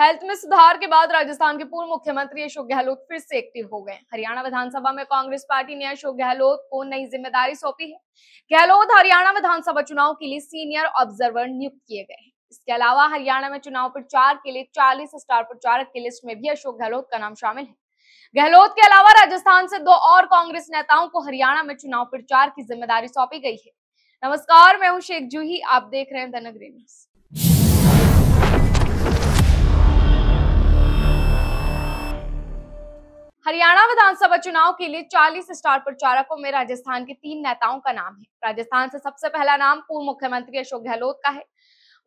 health में सुधार के बाद राजस्थान के पूर्व मुख्यमंत्री अशोक गहलोत फिर से एक्टिव हो गए हरियाणा विधानसभा में कांग्रेस पार्टी ने अशोक गहलोत को नई जिम्मेदारी सौंपी है गहलोत हरियाणा विधानसभा चुनाव के लिए सीनियर ऑब्जर्वर नियुक्त किए गए हैं इसके अलावा हरियाणा में चुनाव प्रचार के लिए चालीस स्टार प्रचारक की लिस्ट में भी अशोक गहलोत का नाम शामिल है गहलोत के अलावा राजस्थान से दो और कांग्रेस नेताओं को हरियाणा में चुनाव प्रचार की जिम्मेदारी सौंपी गई है नमस्कार मैं हूं शेख जूही आप देख रहे हैं द नगरी न्यूज हरियाणा विधानसभा चुनाव के लिए 40 स्टार प्रचारकों में राजस्थान के तीन नेताओं का नाम है राजस्थान से सबसे पहला नाम पूर्व मुख्यमंत्री अशोक गहलोत का है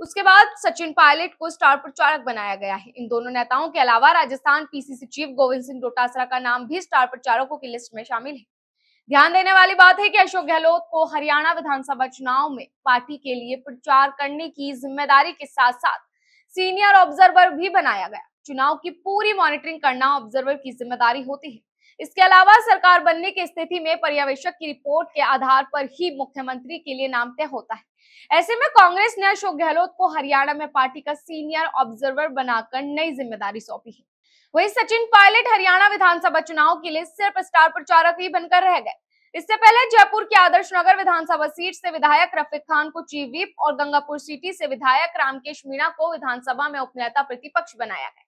उसके बाद सचिन पायलट को स्टार प्रचारक बनाया गया है इन दोनों नेताओं के अलावा राजस्थान पीसीसी चीफ गोविंद सिंह डोटासरा का नाम भी स्टार प्रचारकों की लिस्ट में शामिल है ध्यान देने वाली बात है कि अशोक गहलोत को हरियाणा विधानसभा चुनाव में पार्टी के लिए प्रचार करने की जिम्मेदारी के साथ साथ सीनियर ऑब्जर्वर भी बनाया गया चुनाव की पूरी मॉनिटरिंग करना ऑब्जर्वर की जिम्मेदारी होती है इसके अलावा सरकार बनने की स्थिति में पर्यवेक्षक की रिपोर्ट के आधार पर ही मुख्यमंत्री के लिए नाम तय होता है ऐसे में कांग्रेस ने अशोक गहलोत को हरियाणा में पार्टी का सीनियर ऑब्जर्वर बनाकर नई जिम्मेदारी सौंपी है वही सचिन पायलट हरियाणा विधानसभा चुनाव के लिए सिर्फ स्टार प्रचारक ही बनकर रह गए इससे पहले जयपुर के आदर्श नगर विधानसभा सीट से विधायक रफीक खान को चीफ व्हीप और गंगापुर सिटी से विधायक रामकेश मीणा को विधानसभा में उपनेता प्रतिपक्ष बनाया गया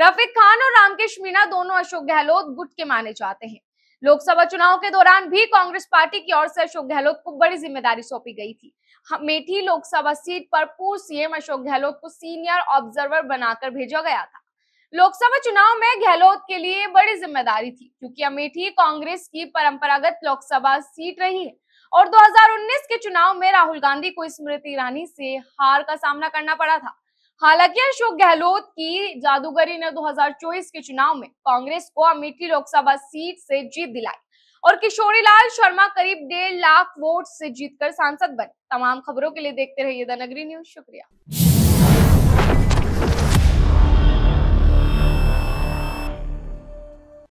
रफीक खान और रामकेश मीणा दोनों अशोक गहलोत गुट के माने जाते हैं लोकसभा चुनाव के दौरान भी कांग्रेस पार्टी की ओर से अशोक गहलोत को बड़ी जिम्मेदारी सौंपी गई थी मेठी लोकसभा सीट पर पूर्व सीएम अशोक गहलोत को सीनियर ऑब्जर्वर बनाकर भेजा गया था लोकसभा चुनाव में गहलोत के लिए बड़ी जिम्मेदारी थी क्योंकि अमेठी कांग्रेस की परंपरागत लोकसभा सीट रही है और 2019 के चुनाव में राहुल गांधी को स्मृति ईरानी से हार का सामना करना पड़ा था हालांकि अशोक गहलोत की जादूगरी ने 2024 के चुनाव में कांग्रेस को अमेठी लोकसभा सीट से जीत दिलाई और किशोरीलाल शर्मा करीब डेढ़ लाख वोट से जीतकर सांसद बने तमाम खबरों के लिए देखते रहिए द नगरी न्यूज शुक्रिया